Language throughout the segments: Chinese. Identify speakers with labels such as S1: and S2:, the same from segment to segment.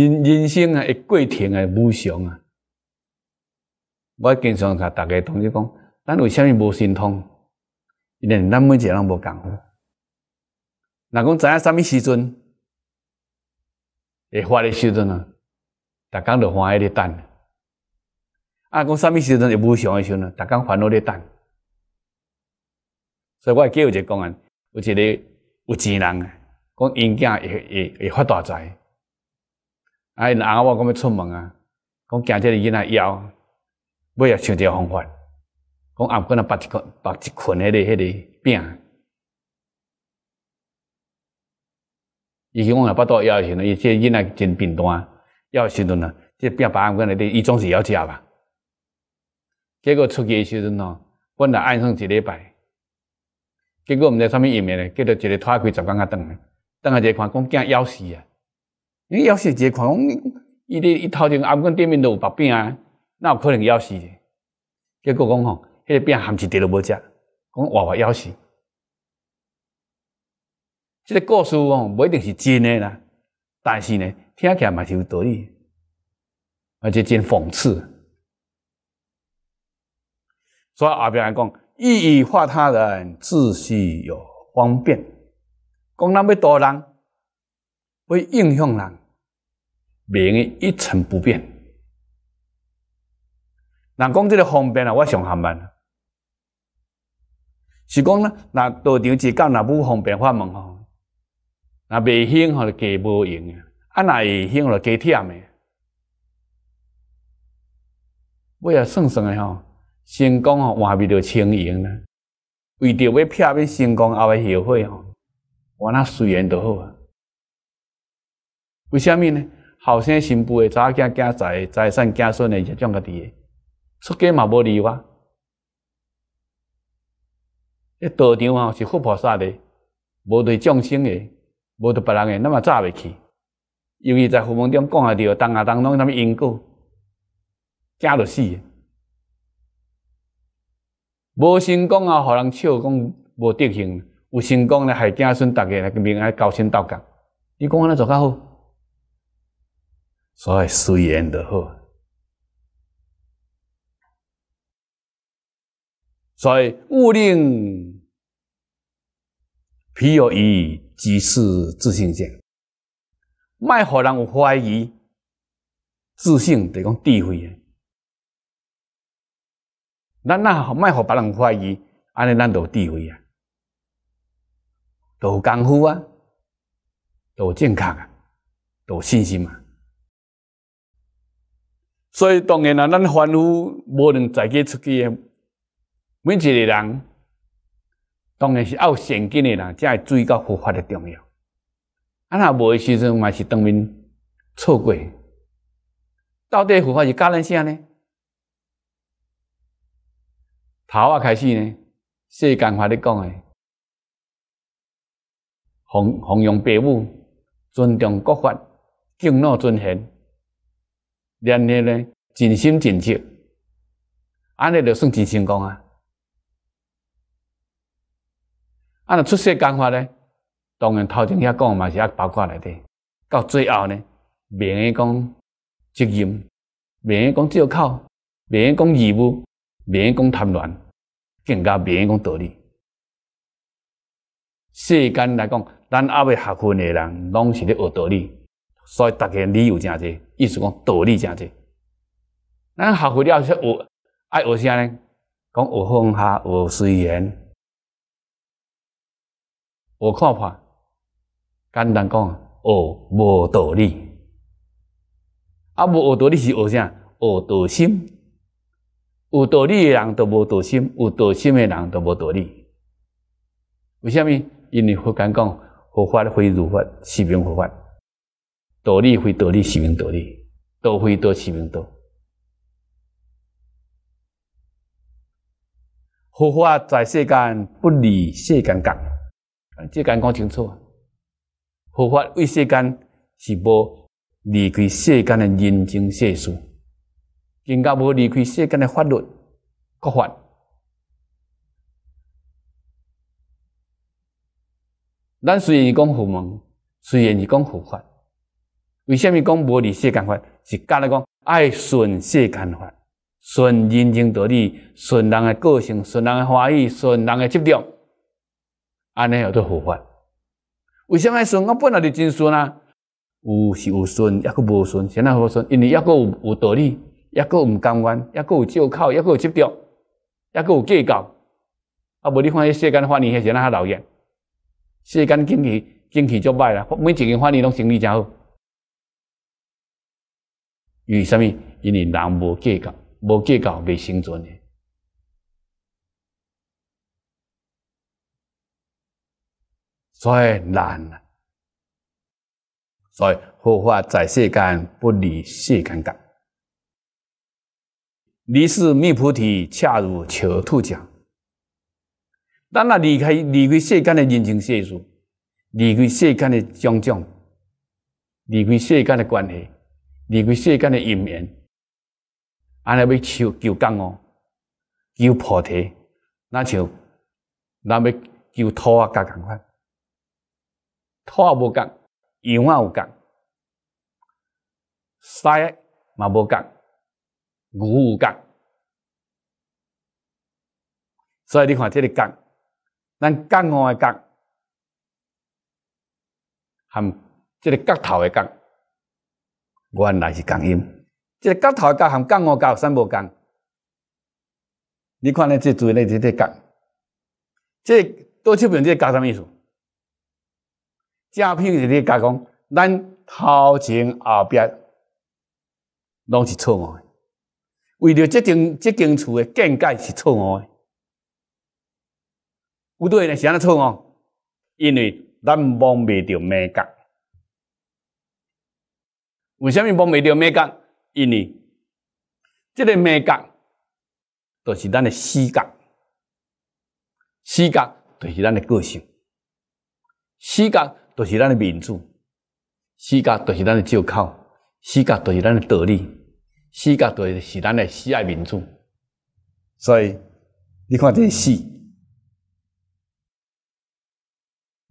S1: 人人生啊，一过程啊，无常啊。我经常甲大家同齐讲，咱为虾米无神通？因为咱每一个人无共。若讲知影虾米时阵会发的时阵啊，逐工就欢喜咧等。啊，讲虾米时阵会无常的时阵啊，逐工烦恼咧等。所以我记有一个讲啊，有一个有钱人，讲因囝会会会发大财。啊，因阿我讲要出门啊，讲惊这囡仔枵，尾要想一个方法。讲暗公啊，绑一捆、绑一捆迄个、迄个饼。伊讲我啊腹肚枵时阵，即个囡仔真贫惰，枵时阵即这饼摆暗公那伊总是要食吧。结果出去时阵哦，本来按上一礼拜，结果毋知啥物原因咧，叫做一日拖开十啊，转顿。转下一看，讲惊枵死啊！你要死一个，讲伊伫伊头前阿公顶面都有白饼啊，那有可能枵死。结果讲吼，迄个饼含一滴都无食，讲活活枵死。即个故事吼，无一定是真诶啦，但是呢，听起来嘛是有道理，而且真讽刺。所以后边来讲，意义化他人，自需有方便，讲咱要度人，要影响人。未用一成不变。人讲即个方便啊，我上泛慢。是讲呢，若道场一间若无方便法问吼，若未用吼，就加无用诶。啊，若会用，就加忝诶。我也算算诶吼，成功吼，外面著称盈啦。为着要拼诶成功，后尾后悔吼，我来随缘著好啊。为虾米呢？后生行步诶，早囝家财、财产家孙诶，就种家己底，出家嘛无理哇！迄道场吼是护菩萨的，无对众生的，无对别人诶，那么早未去。由于在佛门中讲下着当下当中他们因果，惊着死。无成功啊，互人笑讲无德行；有成功咧，害子孙大家来个名来交心斗岗。你讲安尼做较好？所以随缘的好，所以勿令彼有疑即是自信见。卖好让有怀疑，自信得于讲智慧啊。那那卖好别人怀疑，安尼咱都有智慧啊，都有功夫啊，都有健康啊，都有信心啊。所以，当然啦，咱凡夫无论在几出去的，每一个人当然是要有善根的人，才会注意到佛法的重要。啊，那无的时阵嘛是当面错过。到底佛法是教咱啥呢？头啊，开始呢，世间法你讲的，弘弘扬父母，尊重国法，敬老尊贤。然后呢，尽心尽职，安尼就算真成功啊！按出世讲法呢，当然头前遐讲嘛是也包括内底，到最后呢，免讲责任，免讲借口，免讲义务，免讲贪婪，更加免讲道理。世间来讲，咱阿未学佛的人，拢是咧学道理。所以，大家理由真多，意思讲道理真多。咱学会了说学，爱学啥呢？讲学放下，学随缘，学看法。简单讲，学无道理。啊，无学道理是学啥？学道心。有道理的人都无道心，有道心的人都无道理。为什么？因为佛讲讲，佛法非如法，是名佛法。道理非道理，是名道理；道非道，是名道。佛法在世间，不离世间讲，啊，这间讲清楚，佛法为世间是无离开世间的人情世事，更加无离开世间的法律国法。咱虽然是讲佛门，虽然是讲佛法。为什么讲无理世间法？是教人讲爱顺世间法，顺人情道理，顺人个个性，顺人个话语，顺人个执着，安尼叫做佛法。为什么顺？我本来就真顺啊！有是有顺，抑佫无顺，先来何顺？因为抑佫有有道理，也佫毋甘愿，抑佫有借口，抑佫有执着，抑佫有计较。啊，无你看，迄世间法尼，些时阵较讨厌，世间天气天气足歹啦。每一件法尼拢生意真好。因为啥么？因为人无计较，无计较未生存的，所以难啊！所以佛法在世间，不离世间觉；离世觅菩提，恰如求兔讲。当那离开离开世间的人情世种，离开世间的关系。离开世间的因缘，安尼要求求降哦，求菩提，那像咱要求兔啊甲同款，兔无降，羊啊有干，山嘛无降，牛有降，所以你看这个降，咱降哦嘅降，含这个角头的降。原来是共音，这角头的降含降五降三不共。你看咧这嘴咧这个降，这都七分这角，什么意思？正片是这加讲，咱头前后壁拢是错误的，为了这间这间厝的境界是错误的，有对呢是安尼错误，因为咱望未着美角。为虾米摸未到美感？因为这个美感，就是咱的视觉；视觉就是咱的个性；视觉就是咱的民主；视觉就是咱的借口；视觉就是咱的道理；视觉就是咱的喜爱民主。所以，你看这个“视”，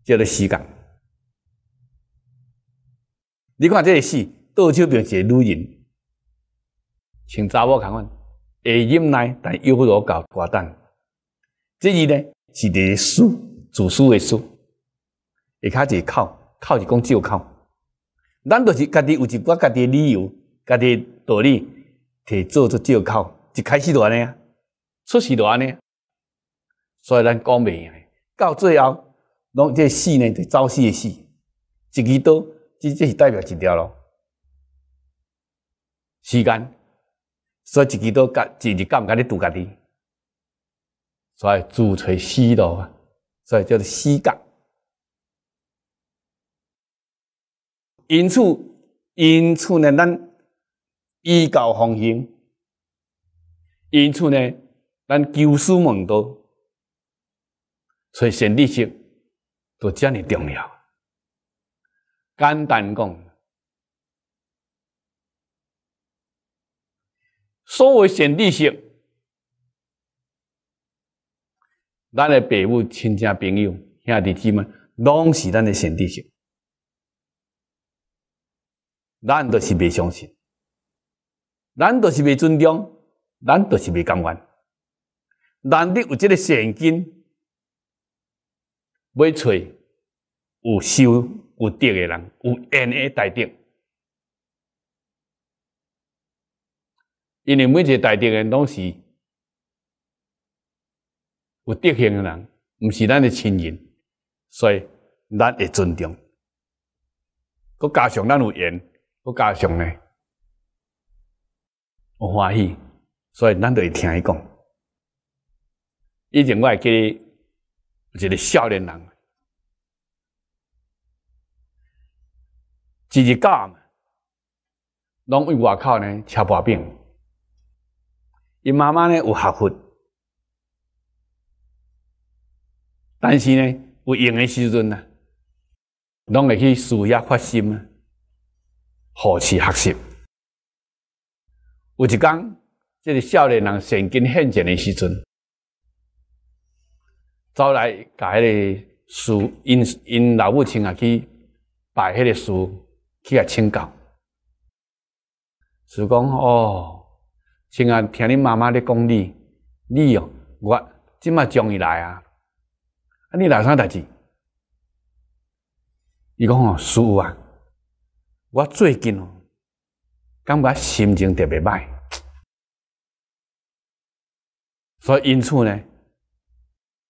S1: 叫做视觉。你看这个“戏，倒手边一个女人，像查某看款，会忍耐，但又不罗搞寡蛋。第二呢，是读书，读书的书，一开始考，考就讲就考。咱都是家己有一寡家己的理由，家己的道理，摕做做借口，一开始安尼啊，出事时难呢，所以咱讲袂赢。到最后，弄这死呢，就走死的死，一支刀，直接是代表一条喽。时间，所以自己都干，自己干唔干咧？家己，所以自吹死路啊，所以叫做死角。因此，因此呢，咱依教奉行；因此呢，咱求师问道，所以先立学都真哩重要。简单讲。所谓善知识，咱的父母、亲戚、朋友、兄弟姊妹，拢是咱的善知识。咱都是未相信，咱都是未尊重，咱都是未甘愿。难得有这个善根，要找有修有德的人，有恩爱代定。因为每一个大丁人都是有德行的人，不是咱的亲人，所以咱会尊重。佮加上咱有缘，佮加上呢，有欢喜，所以咱就会听伊讲。以前我也记，得一个少年人，一日到嘛，拢为外靠呢，吃破病。因妈妈呢有学佛，但是呢，有用的时阵呢，拢会去树下发心，啊，好去学习。有一天，这是少年人神经很强的时阵，走来把迄个书因因老母亲啊去拜迄个书去来请教，是讲哦。先啊，听你妈妈咧讲你，你哦，我即嘛终于来啊，啊，你来啥代志？伊讲哦，叔啊，我最近哦，感觉心情特别歹，所以因此呢，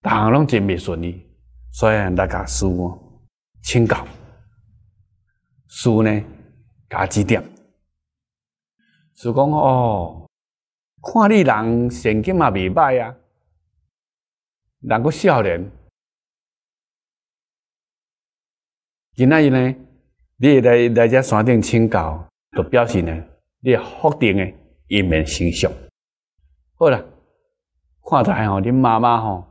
S1: 项拢真未顺利，所以大家叔，请教，叔呢加指点？叔讲哦。看你人神经嘛，未歹啊，人个少年。今仔日呢，你来来遮山顶请教，就表示呢，你福定诶一面形象。好啦，看台吼，恁妈妈吼，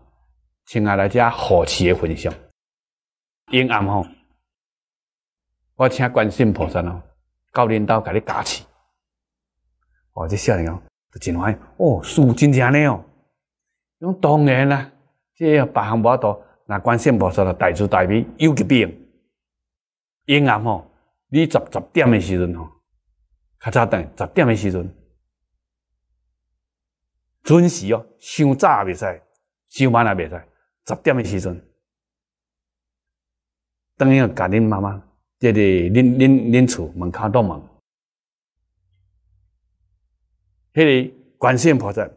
S1: 请来来这好奇诶分享。因暗吼，我请观世菩萨哦，教恁兜甲你加持。哦，这少年哦。就真欢喜。哦，事真正安尼哦，讲当然啦，这白行无多，拿关系无熟了，大处大面有疾病，因啊吼，你十十点的时阵吼，较早等十点的时阵，准时哦，太早也未使，太晚也未使，十点的时阵，等于讲家恁妈妈，即个恁恁恁厝门口东门。迄个光线菩萨，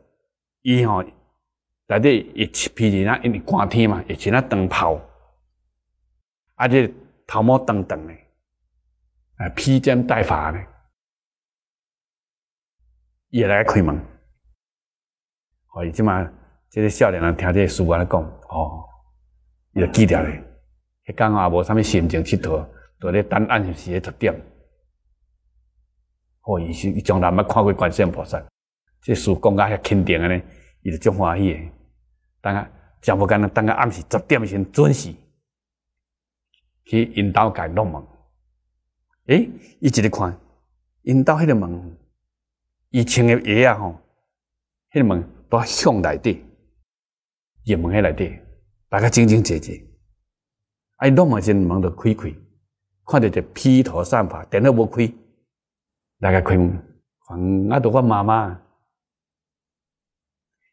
S1: 伊吼，底底一披人那因为寒天嘛，一穿那灯泡，而且头毛长长的，啊披肩戴发的，也来开门。哦，即嘛，这个少年人听这师傅安尼讲，哦，伊就记掉咧。迄工啊无啥物心情去佗，就咧等按时的十点。哦，伊是从来毋捌看过观世音菩萨，这事讲啊遐肯定个呢，伊就种欢喜个。等下，上无间，等下暗时十点先准时去引导家诺门。哎，伊一直看，引导迄个门，伊穿个鞋啊吼，迄个门都向内底，入门迄内底，大家整整齐齐。哎，诺门真门都开开，看着就披头散发，电脑无开。大家开门，我到我妈妈，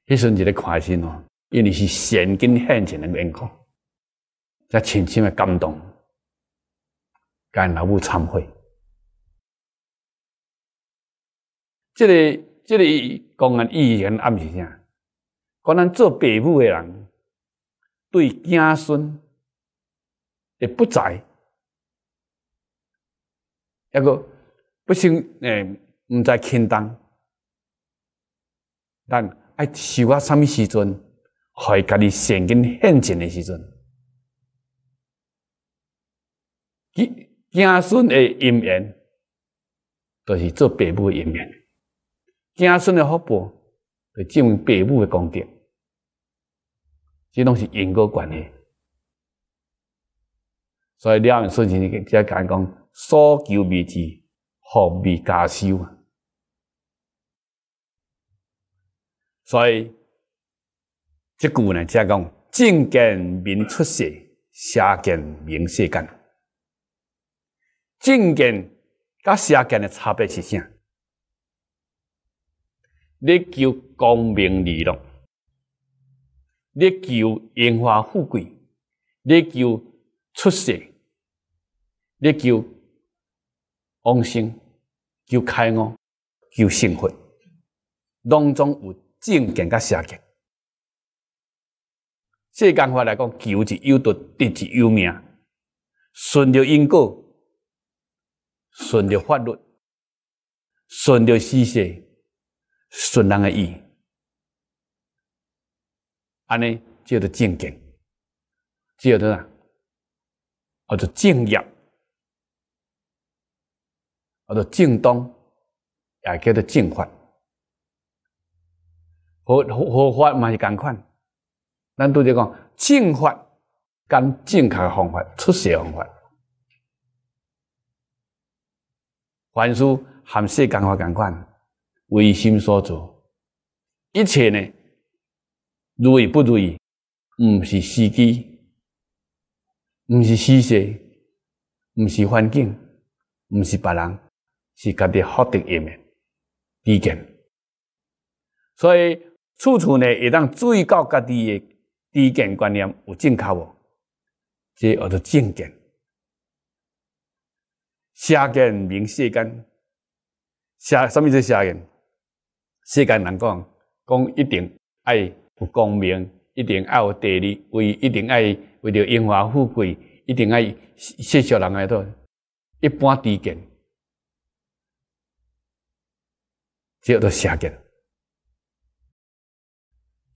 S1: 迄阵就咧开心哦，因为是现经现钱的用过，才深深诶感动，跟老母忏悔。即个即个公安议员暗示啥？讲咱做父母诶人对子孙也不在，阿个。不行诶毋知轻当。但爱想啊啥物时阵互伊家己善根现前诶时阵伊子孙诶姻缘著是做父母诶姻缘子孙诶福报著证明父母诶功德即拢是因果关系所以了顺时阵则甲人讲所求未知何必加修啊？所以，即句呢，才讲正见明出世，邪见明世间。正见甲邪见的差别是啥？你求功名利禄，你求荣华富贵，你求出世，你求往生。求开悟，求信佛。当中有正见甲邪见。世间话来讲，求是有德，得是有名。顺着因果，顺着法律，顺着世事，顺人的意，安尼叫做正见，叫做啊，叫做正业。啊，著正当，也叫做正法，合合法嘛是共款。咱拄则讲正法跟正确方法、出世方法，凡事含世间法共款，为心所做，一切呢，如意不如意，毋是时机，毋是事实，毋是环境，毋是别人。是家己福德因的低见，所以处处呢，会当注意到家己的低见观念有正确无？这叫做正见。下见明世间，下什么叫下见？世间人讲，讲一定爱有功名，一定爱有地利，为一定爱为着荣华富贵，一定爱世俗人喺度，一般低见。叫做下根，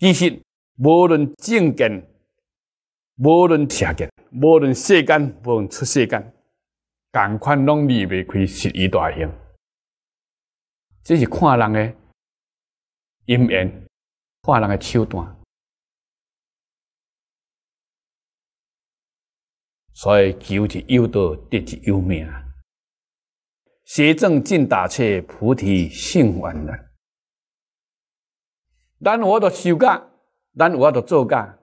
S1: 其实，无论正根，无论下根，无论世间，无论出世间，共款拢离未开十一大因。这是看人的因缘，看人的手段。所以求一有得，得一有命。邪正尽打切，菩提性完了。咱有法度修改，咱有法度做改，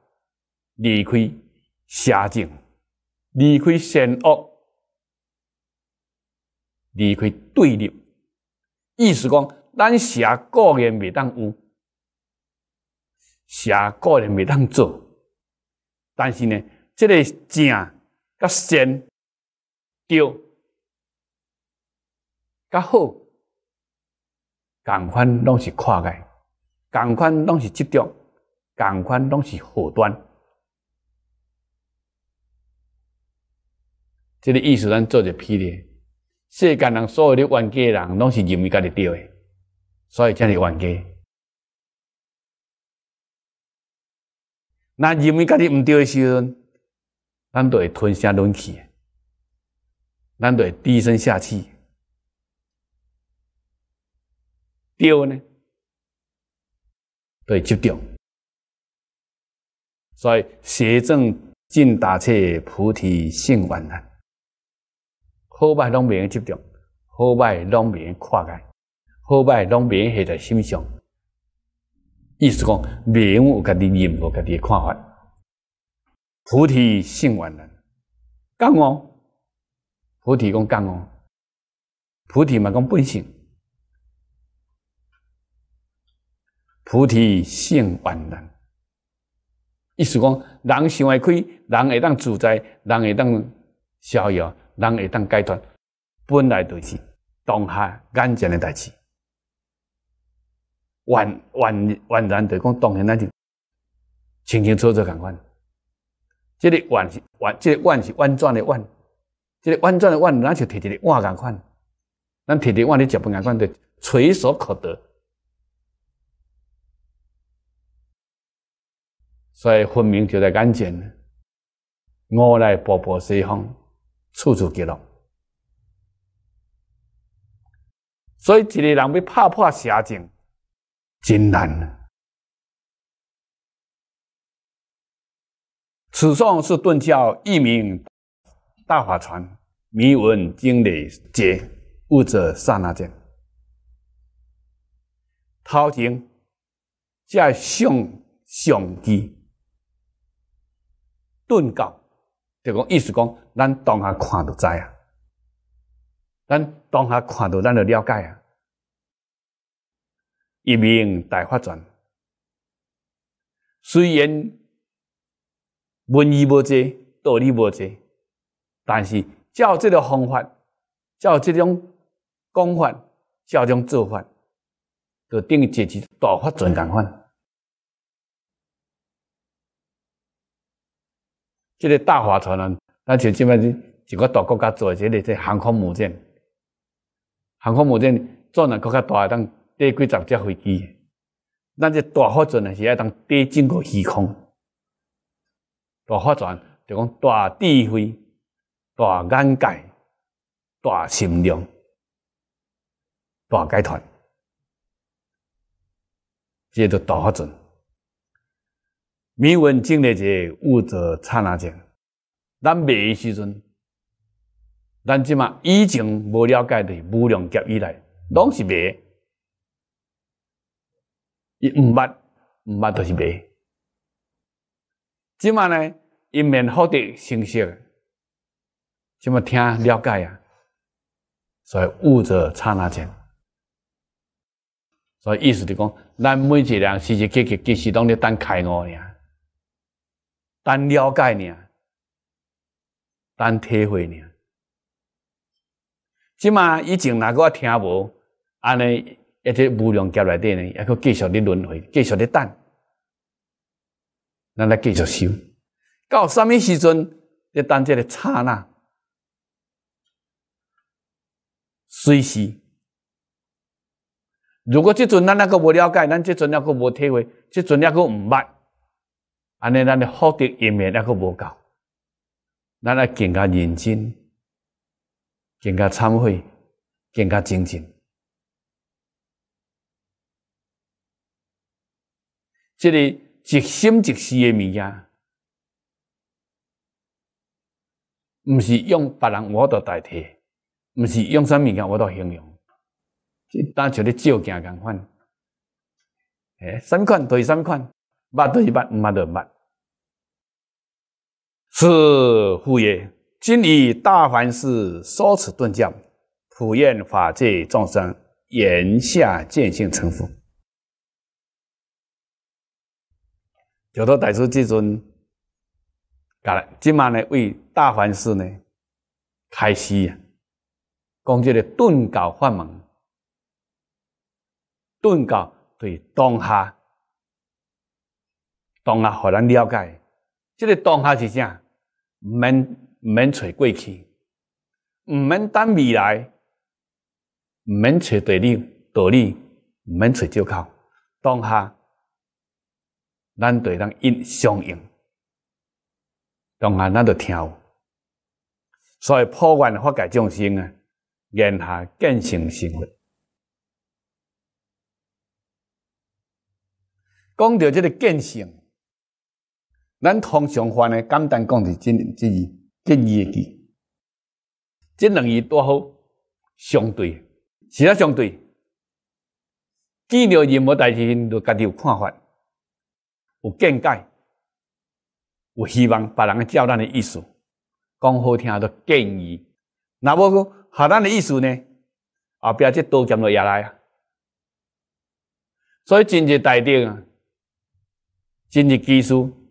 S1: 离开邪正，离开险恶，离开对立。意思讲，咱邪固然未当有，邪固然未当做。但是呢，这个正甲善，对。较好，共款拢是跨界，共款拢是执着，共款拢是高端。这个意思咱做者批咧。世间人所有的冤家人拢是认为家己对诶，所以才是冤家。那认为家己毋对诶时阵，咱会吞声忍气，咱会低声下气。掉呢？对，就掉。所以邪正尽打起菩提性完难。好坏拢没得集中，好坏拢没得跨界，好坏拢没系在心上。意思讲，没有搿啲念头，搿啲看法。菩提性完难，讲哦，菩提讲讲哦，菩提嘛讲本性。菩提性万然，意思讲，人想会开，人会当自在，人会当逍遥，人会当解脱，本来就是当下眼前的代志。万万万然，就讲当下那就清清楚楚，共款。这个万是万，这个万是万转的万，这个万转的万那就提一个万共款。咱提的万你接不共款，就垂手可得。所以分明就在眼前，我来步步西方，处处极乐。所以一个人要拍破邪境，真难。此颂是顿教一明大法传，迷闻经理解，悟者刹那间。头前加上上机。顿教，就讲意思讲，咱当下看到知啊，咱当下看到咱就了解啊。一命大发展，虽然文艺无济，道理无济，但是照这个方法，照这种讲法，照这种做法，就等于就是大发展同款。即个大货船啊，咱像即番一个大国家做，即个即航空母舰，航空母舰装量国家大，当带几十架飞机。咱这大货船呢是要当带整个虚空，大货船就讲大智慧、大眼界、大心量、大集团，叫做大货船。迷文净了，者悟者刹那间。咱未诶时阵，咱即嘛以前无了解的，无量劫以来拢是迷，伊毋捌毋捌著是迷。即嘛呢一面获得信息，即嘛听了解啊。所以悟者刹那间，所以意思就讲，咱每个人时时刻刻，其实拢你等开悟尔。单了解呢，单体会呢。即嘛以前那个听无，安尼一直无量劫来底呢，抑阁继续咧轮回，继续咧等，咱来继续修。到什么时阵？咧等这个刹那，随时。如果即阵咱那个无了解，咱即阵那个无体会，即阵那个毋捌。安尼，咱的福德因缘那个无够，咱来更加认真，更加忏悔，更加精进。这个一心一世的物件，毋是用别人我的代替，毋是用啥物件我都形容，就单纯的照片咁款。哎，三款对三款。卖得一半，唔卖得半，是胡耶？今以大凡士说此顿教，普愿法界众生，言下见性成佛。就头带出这尊，今嘛呢为大凡事呢开示啊，讲这个顿教法门，顿教对当下。当下，互咱了解，这个当下是啥？毋免毋免找过去，毋免等未来，毋免找道理、道理，毋免找借口。当下，咱对咱应相应。当下，咱就听。所以，普愿法界众生啊，当下见性性。讲到即个见性。咱通常犯呢，简单讲是建建议，建议诶字，即两字多好，相对，是啊，相对，见着任何代志，就家己有看法，有见解，有希望别人个咱诶意思，讲好听都建议。那么合咱诶意思呢，后壁要再多讲落来啊。所以真日台顶啊，真日技术。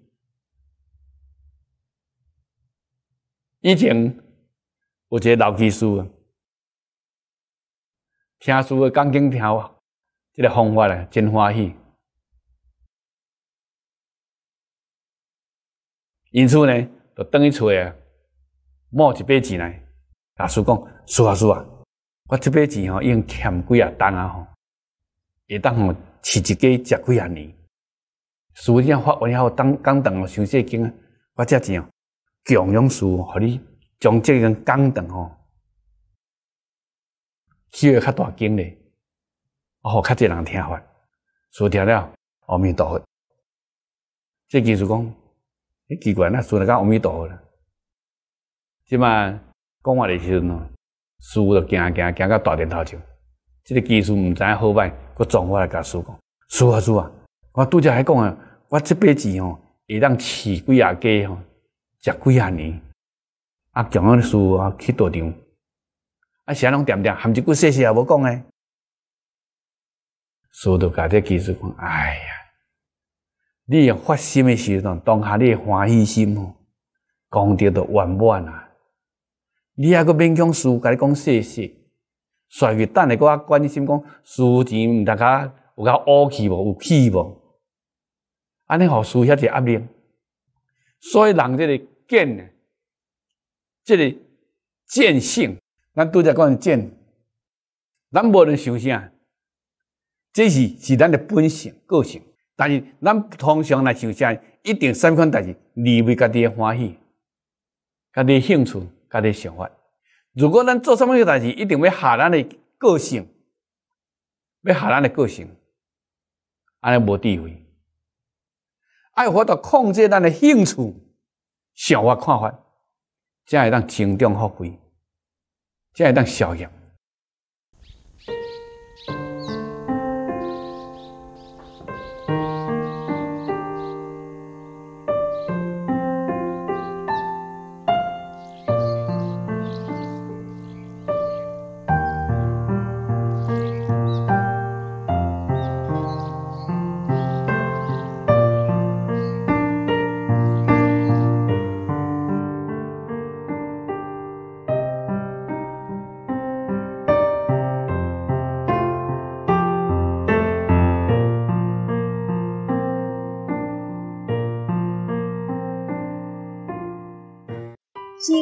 S1: 以前有一个老技师啊，听书的钢琴条，这个方法嘞真欢喜。因此呢，就等于出来，一笔钱来。阿叔讲，叔啊叔啊，我这笔钱吼，经欠几啊单啊吼，会当吼，一家借几啊年，书生发完以后，当当当，想些金啊，发些钱讲两书，互你讲即个讲等吼，起要较大经咧，哦，较侪人听法，书听了，阿弥陀佛。这技术工，奇怪那说了个阿弥陀佛了，即嘛？讲话的时候呢，书就惊啊行啊，到大殿头上。这个技术毋知好歹，我转过来甲书讲，书啊书啊，我拄则还讲啊，我这辈子吼会当饲几啊鸡吼。食几啊年，啊讲啊的啊，去赌场，啊写拢点点，含一句谢谢也无讲诶。书到家些技术讲，哎呀，你用发心诶时阵，当下你欢喜心哦，讲得都圆满啊。你啊阁勉强输，跟你讲谢谢。所以等下我关心讲输钱毋大家有够乌气无？有气无？安尼互输，遐侪压力。所以人这个。见，即个见性，咱拄则讲见，咱无能想啥，这是是咱的本性个性。但是咱通常来想啥，一定三款代志，离为家己欢喜，家己兴趣，家己想法。如果咱做三款代志，一定要合咱的个性，要合咱的个性，安尼无智慧。爱活到控制咱的兴趣。想法看法，才会当增长复贵，才会当效益。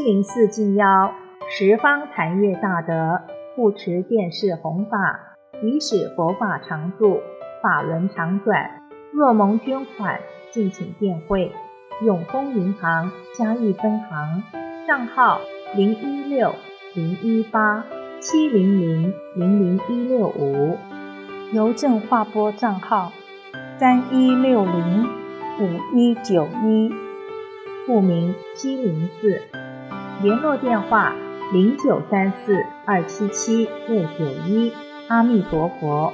S1: 七零四进幺，十方坛悦大德护持电视弘法，以使佛法常住，法轮常转。若蒙捐款，敬请电汇，永丰银行嘉义分行，账号零一六零一八七零零零零一六五，邮政划拨账号三一六零五一九一，户名七零四。联络电话：零九三四二七七六九一。阿弥陀佛。